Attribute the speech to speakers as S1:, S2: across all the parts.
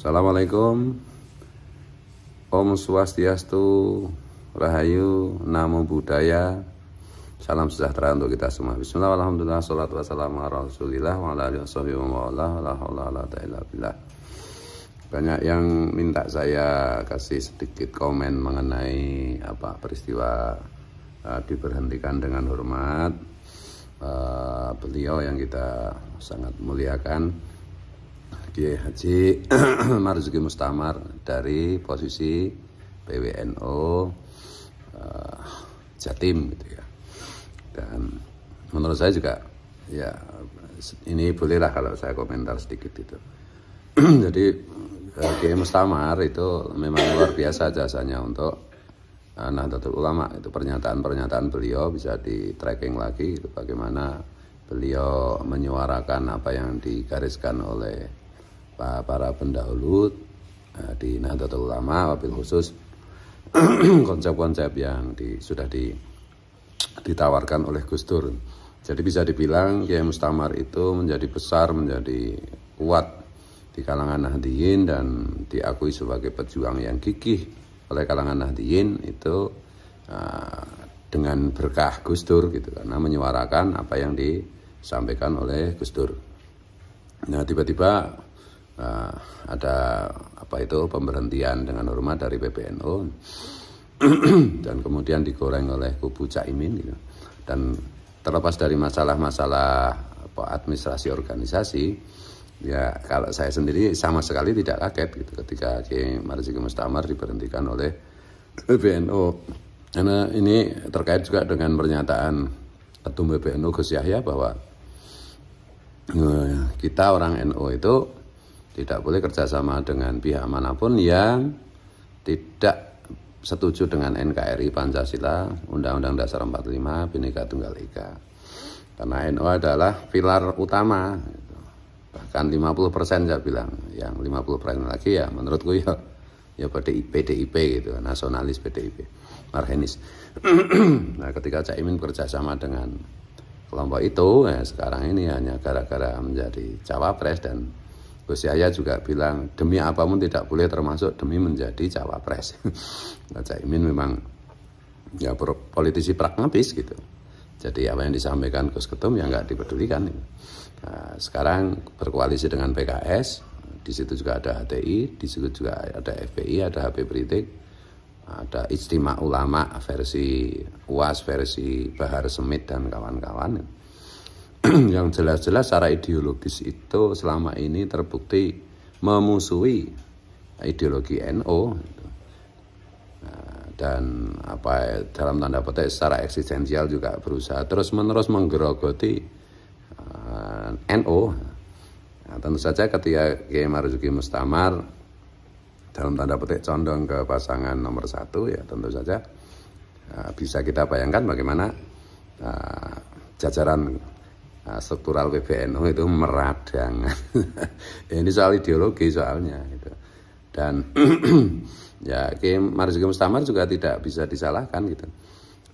S1: Assalamualaikum Om Swastiastu Rahayu Namo Buddhaya Salam sejahtera untuk kita semua Bismillahirrahmanirrahim. Alhamdulillah, banyak yang minta saya kasih sedikit komen mengenai apa peristiwa uh, diberhentikan dengan hormat uh, beliau yang kita sangat muliakan Kiai Haji Marzuki Mustamar dari posisi PWNO uh, eh, Jatim gitu ya. Dan menurut saya juga ya ini bolehlah kalau saya komentar sedikit itu. Jadi uh, Mustamar itu memang luar biasa jasanya untuk anak eh, Nahdlatul Ulama itu pernyataan-pernyataan beliau bisa di tracking lagi itu bagaimana beliau menyuarakan apa yang digariskan oleh para pendahulu eh, di Nahdlatul Ulama wabil khusus konsep-konsep yang di, sudah di, ditawarkan oleh Gus Dur. Jadi bisa dibilang Kiai Mustamar itu menjadi besar, menjadi kuat di kalangan Nahdiyin dan diakui sebagai pejuang yang gigih oleh kalangan Nahdiyin itu uh, dengan berkah Gus Dur gitu karena menyuarakan apa yang disampaikan oleh Gus Dur. Nah tiba-tiba uh, ada apa itu pemberhentian dengan hormat dari PBNU dan kemudian digoreng oleh kubu Caimin gitu. Dan terlepas dari masalah-masalah administrasi organisasi, ya kalau saya sendiri sama sekali tidak kaget gitu ketika Ki Marzuki Mustamar diberhentikan oleh PBNU karena ini terkait juga dengan pernyataan Ketum PBNU Gus Yahya bahwa eh, kita orang NU NO itu tidak boleh kerjasama dengan pihak manapun yang tidak setuju dengan NKRI Pancasila, Undang-Undang Dasar 45, Bhinneka Tunggal Ika. Karena NU adalah pilar utama, gitu. bahkan 50 persen saya bilang, yang 50 persen lagi ya menurutku ya ya PDIP PDIP gitu, nasionalis PDIP, marhenis. nah ketika Caimin kerjasama dengan kelompok itu, ya sekarang ini hanya gara-gara menjadi cawapres dan Gus Yahya juga bilang demi apapun tidak boleh termasuk demi menjadi cawapres. Pak nah, Imin memang ya politisi pragmatis gitu. Jadi apa yang disampaikan Gus Ketum ya nggak dipedulikan. Nah, sekarang berkoalisi dengan PKS, di situ juga ada HTI, di situ juga ada FPI, ada HP Britik, ada istimewa Ulama versi UAS, versi Bahar Semit dan kawan-kawan. yang jelas-jelas secara ideologis itu selama ini terbukti memusuhi ideologi NO, gitu. nah, dan apa dalam tanda petik secara eksistensial juga berusaha terus-menerus menggerogoti uh, eh, NO. nah, tentu saja ketika Kiai Marzuki Mustamar dalam tanda petik condong ke pasangan nomor satu ya tentu saja uh, bisa kita bayangkan bagaimana uh, jajaran Nah, struktural PBNU itu meradang. Ini soal ideologi soalnya gitu. Dan ya Kim Marzuki Mustamar juga tidak bisa disalahkan gitu.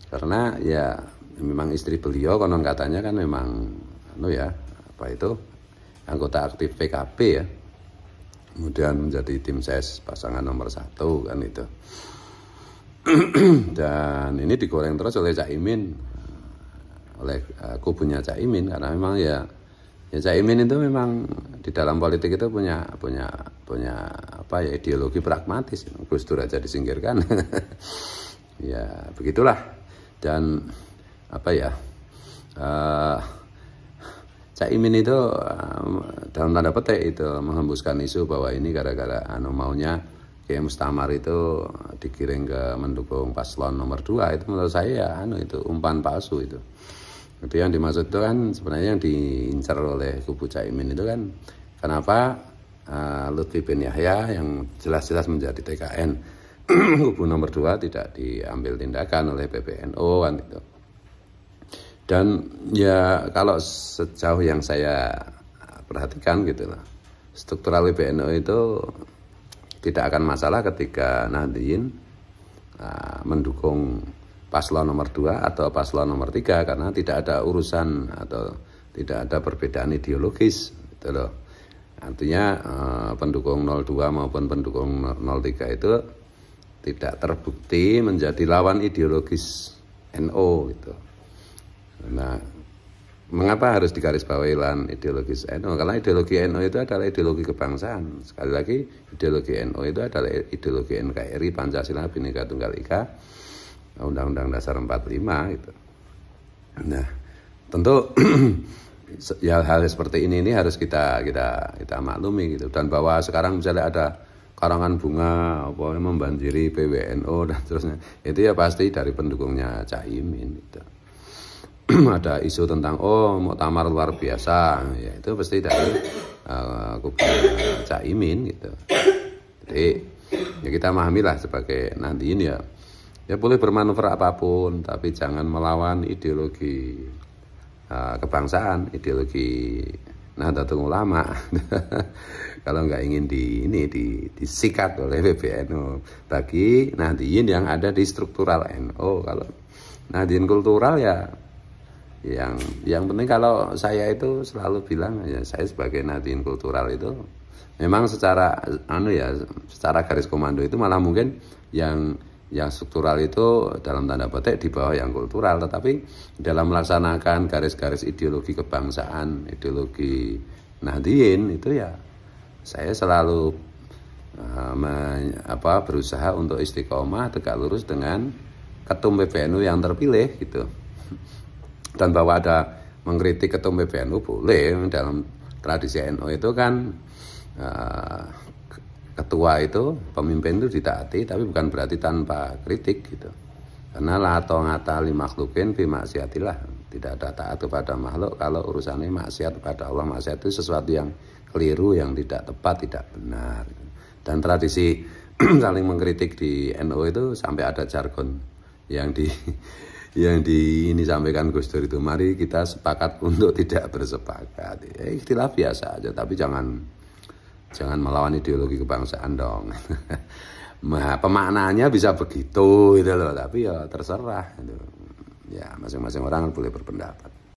S1: Karena ya memang istri beliau konon katanya kan memang anu ya apa itu anggota aktif PKP ya. Kemudian menjadi tim ses pasangan nomor satu kan itu. Dan ini digoreng terus oleh Cak Imin oleh uh, kubunya caimin karena memang ya ya Cak itu memang di dalam politik itu punya punya punya apa ya ideologi pragmatis Gus Dur aja disingkirkan ya begitulah dan apa ya uh, Cak itu uh, dalam tanda petik itu menghembuskan isu bahwa ini gara-gara anu maunya Kiai Mustamar itu dikirim ke mendukung paslon nomor dua itu menurut saya ya, anu itu umpan palsu itu itu yang dimaksud itu kan sebenarnya yang diincar oleh kubu Caimin itu kan kenapa uh, Lutfi bin Yahya yang jelas-jelas menjadi TKN kubu nomor dua tidak diambil tindakan oleh PBNU kan itu dan ya kalau sejauh yang saya perhatikan gitu lah struktural PBNU itu tidak akan masalah ketika Nahdien uh, mendukung paslon nomor 2 atau paslon nomor 3 karena tidak ada urusan atau tidak ada perbedaan ideologis itu loh. Artinya eh, pendukung 02 maupun pendukung 03 itu tidak terbukti menjadi lawan ideologis NO gitu. Nah, mengapa harus digarisbawahi lawan ideologis NO? Karena ideologi NO itu adalah ideologi kebangsaan. Sekali lagi, ideologi NO itu adalah ideologi NKRI Pancasila Bhinneka Tunggal Ika Undang-Undang Dasar 45 gitu. Nah, tentu ya hal seperti ini ini harus kita kita kita maklumi gitu dan bahwa sekarang misalnya ada karangan bunga apa membanjiri PWNO dan terusnya itu ya pasti dari pendukungnya Caimin gitu. ada isu tentang oh tamar luar biasa ya itu pasti dari uh, Caimin gitu jadi ya kita memahamilah sebagai nanti ini ya Ya boleh bermanuver apapun, tapi jangan melawan ideologi uh, kebangsaan, ideologi Nahdlatul Ulama. Kalau nggak ingin di ini di, disikat oleh PBNU bagi Nahdliyin yang ada di struktural NU. Kalau Nahdliyin kultural ya yang yang penting kalau saya itu selalu bilang ya saya sebagai Nahdliyin kultural itu memang secara anu ya secara garis komando itu malah mungkin yang yang struktural itu dalam tanda petik di bawah yang kultural tetapi dalam melaksanakan garis-garis ideologi kebangsaan ideologi nahdien itu ya saya selalu uh, eh, men, apa berusaha untuk istiqomah tegak lurus dengan ketum PBNU yang terpilih gitu dan bahwa ada mengkritik ketum PBNU boleh dalam tradisi NU NO itu kan uh, ketua itu pemimpin itu ditaati tapi bukan berarti tanpa kritik gitu karena la ngata lima makhlukin fi maksiatilah tidak ada taat kepada makhluk kalau urusannya maksiat kepada Allah maksiat itu sesuatu yang keliru yang tidak tepat tidak benar gitu. dan tradisi saling mengkritik di NU NO itu sampai ada jargon yang di yang di ini sampaikan Gus Dur itu mari kita sepakat untuk tidak bersepakat eh, istilah biasa aja tapi jangan Jangan melawan ideologi kebangsaan dong. nah, pemaknaannya bisa begitu gitu loh, tapi ya terserah gitu. Ya, masing-masing orang boleh berpendapat.